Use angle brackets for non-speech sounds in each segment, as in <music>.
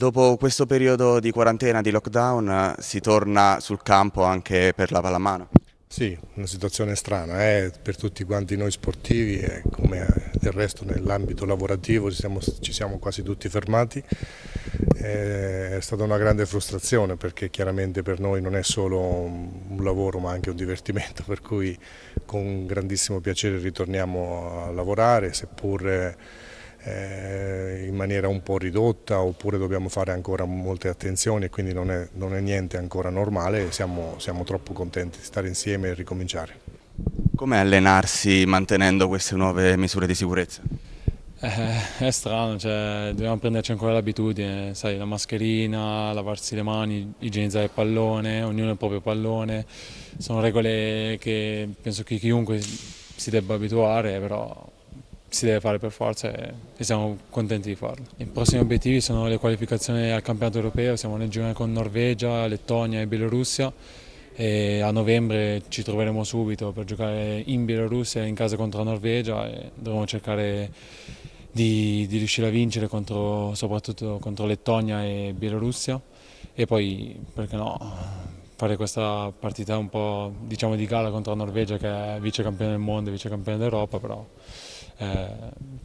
Dopo questo periodo di quarantena, di lockdown, si torna sul campo anche per la pallamano? Sì, una situazione strana eh? per tutti quanti noi sportivi e come del resto nell'ambito lavorativo siamo, ci siamo quasi tutti fermati. Eh, è stata una grande frustrazione perché chiaramente per noi non è solo un lavoro ma anche un divertimento, <laughs> per cui con grandissimo piacere ritorniamo a lavorare, seppur eh, in maniera un po' ridotta oppure dobbiamo fare ancora molte attenzioni e quindi non è, non è, niente ancora normale, siamo, siamo troppo contenti di stare insieme e ricominciare. Come allenarsi mantenendo queste nuove misure di sicurezza? Eh, è strano, cioè, dobbiamo prenderci ancora l'abitudine, sai, la mascherina, lavarsi le mani, igienizzare il pallone, ognuno il proprio pallone, sono regole che penso che chiunque si debba abituare, però si deve fare per forza e, siamo contenti di farlo. I prossimi obiettivi sono le qualificazioni al campionato europeo, siamo nel girone con Norvegia, Lettonia e Bielorussia e a novembre ci troveremo subito per giocare in Bielorussia in casa contro la Norvegia e dovremo cercare di, di riuscire a vincere contro, soprattutto contro Lettonia e Bielorussia e poi perché no fare questa partita un po' diciamo, di gala contro la Norvegia che è vice campione del mondo e vice campione d'Europa, però eh,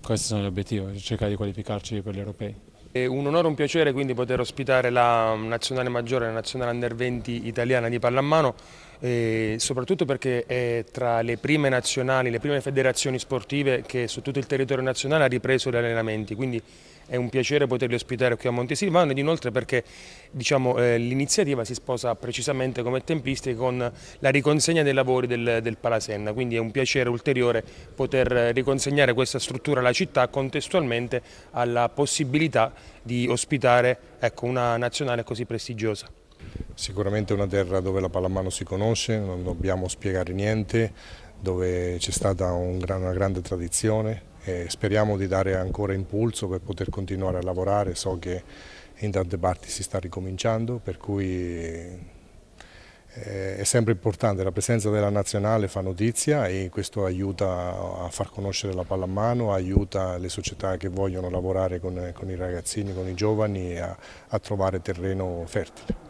questi sono gli obiettivi, cercare di qualificarci per gli europei. È un onore e un piacere quindi poter ospitare la nazionale maggiore, la nazionale under 20 italiana di pallamano e soprattutto perché è tra le prime nazionali, le prime federazioni sportive che su tutto il territorio nazionale ha ripreso gli allenamenti, quindi è un piacere poterli ospitare qui a Montesilvano ed inoltre perché diciamo, eh, l'iniziativa si sposa precisamente come tempisti con la riconsegna dei lavori del, del Palasenna, quindi è un piacere ulteriore poter riconsegnare questa struttura alla città contestualmente alla possibilità di ospitare ecco, una nazionale così prestigiosa. Sicuramente una terra dove la pallamano si conosce, non dobbiamo spiegare niente, dove c'è stata un, una grande tradizione e speriamo di dare ancora impulso per poter continuare a lavorare. So che in tante parti si sta ricominciando, per cui eh, è sempre importante, la presenza della nazionale fa notizia e questo aiuta a far conoscere la pallamano, aiuta le società che vogliono lavorare con, con i ragazzini, con i giovani a, a trovare terreno fertile.